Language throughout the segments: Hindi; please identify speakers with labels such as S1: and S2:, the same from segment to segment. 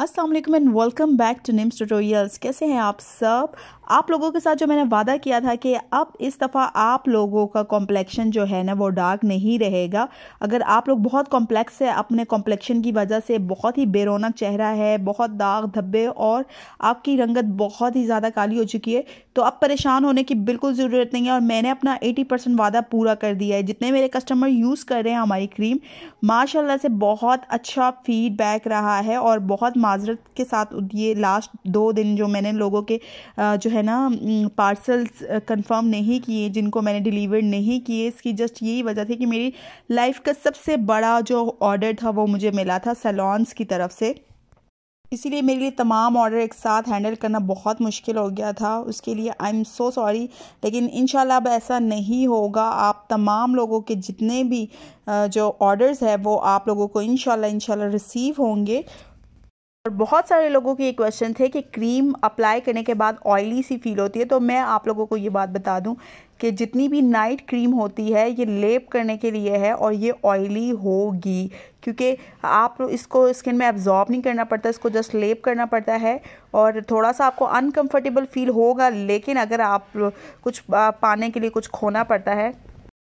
S1: Aslam and welcome back to Nims tutorials कैसे हैं आप सब आप लोगों के साथ जो मैंने वादा किया था कि अब इस दफ़ा आप लोगों का कॉम्प्लेक्शन जो है ना वो डार्क नहीं रहेगा अगर आप लोग बहुत कॉम्प्लेक्स है अपने कॉम्प्लेक्शन की वजह से बहुत ही बेरोनक चेहरा है बहुत दाग धब्बे और आपकी रंगत बहुत ही ज़्यादा काली हो चुकी है तो अब परेशान होने की बिल्कुल ज़रूरत नहीं है और मैंने अपना एटी परसेंट वादा पूरा कर दिया है जितने मेरे कस्टमर यूज़ कर रहे हैं हमारी क्रीम माशाला से बहुत अच्छा फीडबैक रहा है और बहुत माजरत के साथ ये लास्ट दो दिन जो मैंने लोगों के जो है ना पार्सल्स कंफर्म नहीं किए जिनको मैंने डिलीवर नहीं किए इसकी जस्ट यही वजह थी कि मेरी लाइफ का सबसे बड़ा जो ऑर्डर था वो मुझे मिला था सैलॉन्स की तरफ से इसीलिए मेरे लिए तमाम ऑर्डर एक साथ हैंडल करना बहुत मुश्किल हो गया था उसके लिए आई एम सो सॉरी लेकिन इन अब ऐसा नहीं होगा आप तमाम लोगों के जितने भी जो ऑर्डर्स है वो आप लोगों को इन शाला रिसीव होंगे और बहुत सारे लोगों के ये क्वेश्चन थे कि क्रीम अप्लाई करने के बाद ऑयली सी फील होती है तो मैं आप लोगों को ये बात बता दूं कि जितनी भी नाइट क्रीम होती है ये लेप करने के लिए है और ये ऑयली होगी क्योंकि आप इसको स्किन में एब्जॉर्ब नहीं करना पड़ता इसको जस्ट लेप करना पड़ता है और थोड़ा सा आपको अनकम्फर्टेबल फील होगा लेकिन अगर आप कुछ पाने के लिए कुछ खोना पड़ता है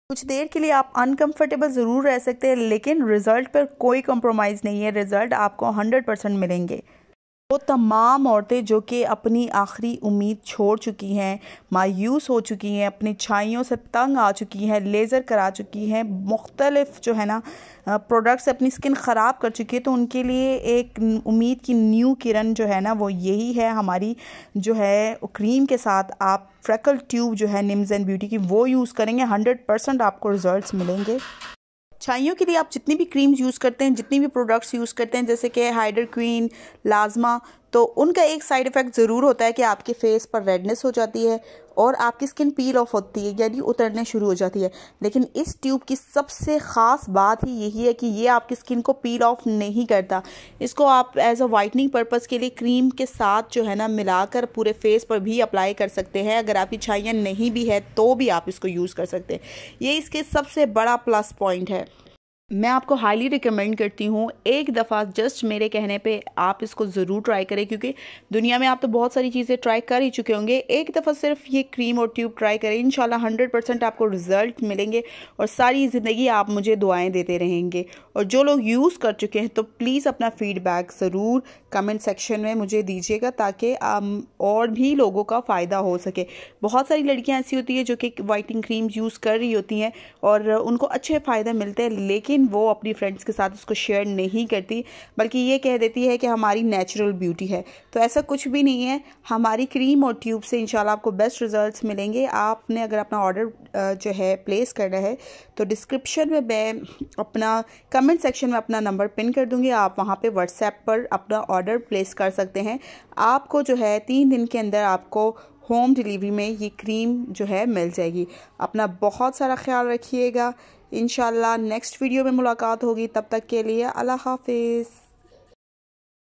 S1: कुछ देर के लिए आप अनकंफर्टेबल ज़रूर रह सकते हैं लेकिन रिज़ल्ट पर कोई कॉम्प्रोमाइज़ नहीं है रिज़ल्ट आपको 100 परसेंट मिलेंगे वो तमाम औरतें जो कि अपनी आखिरी उम्मीद छोड़ चुकी हैं मायूस हो चुकी हैं अपनी छाइयों से तंग आ चुकी हैं लेज़र करा चुकी हैं मुख्तलफ़ जो है ना प्रोडक्ट्स अपनी स्किन ख़राब कर चुकी है तो उनके लिए एक उम्मीद की न्यू किरण जो है ना वो यही है हमारी जो है क्रीम के साथ आप फ्रैकल ट्यूब जो है निम्स एंड ब्यूटी की वो यूज़ करेंगे हंड्रेड परसेंट आपको रिज़ल्ट मिलेंगे छाइयों के लिए आप जितनी भी क्रीम्स यूज़ करते हैं जितनी भी प्रोडक्ट्स यूज़ करते हैं जैसे कि हाइडर क्वीन लाजमा तो उनका एक साइड इफ़ेक्ट ज़रूर होता है कि आपके फेस पर रेडनेस हो जाती है और आपकी स्किन पील ऑफ होती है यानी उतरने शुरू हो जाती है लेकिन इस ट्यूब की सबसे ख़ास बात ही यही है कि ये आपकी स्किन को पील ऑफ नहीं करता इसको आप एज अ वाइटनिंग पर्पज़ के लिए क्रीम के साथ जो है ना मिलाकर पूरे फेस पर भी अप्लाई कर सकते हैं अगर आपकी छाइयाँ नहीं भी है तो भी आप इसको यूज़ कर सकते हैं ये इसके सबसे बड़ा प्लस पॉइंट है मैं आपको हाईली रिकमेंड करती हूँ एक दफ़ा जस्ट मेरे कहने पे आप इसको ज़रूर ट्राई करें क्योंकि दुनिया में आप तो बहुत सारी चीज़ें ट्राई कर ही चुके होंगे एक दफ़ा सिर्फ ये क्रीम और ट्यूब ट्राई करें इन हंड्रेड परसेंट आपको रिज़ल्ट मिलेंगे और सारी ज़िंदगी आप मुझे दुआएं देते रहेंगे और जो लोग यूज़ कर चुके हैं तो प्लीज़ अपना फ़ीडबैक ज़रूर कमेंट सेक्शन में मुझे दीजिएगा ताकि और भी लोगों का फ़ायदा हो सके बहुत सारी लड़कियाँ ऐसी होती हैं जो कि वाइटिंग क्रीम यूज़ कर रही होती हैं और उनको अच्छे फ़ायदे मिलते हैं लेकिन लेकिन वो अपनी फ्रेंड्स के साथ उसको शेयर नहीं करती बल्कि ये कह देती है कि हमारी नेचुरल ब्यूटी है तो ऐसा कुछ भी नहीं है हमारी क्रीम और ट्यूब से इंशाल्लाह आपको बेस्ट रिजल्ट्स मिलेंगे आपने अगर अपना ऑर्डर जो है प्लेस करना है तो डिस्क्रिप्शन में मैं अपना कमेंट सेक्शन में अपना नंबर पिन कर दूँगी आप वहाँ पर व्हाट्सएप पर अपना ऑर्डर प्लेस कर सकते हैं आपको जो है तीन दिन के अंदर आपको होम डिलीवरी में ये क्रीम जो है मिल जाएगी अपना बहुत सारा ख्याल रखिएगा इनशाला नेक्स्ट वीडियो में मुलाकात होगी तब तक के लिए अल्लाह हाफिज़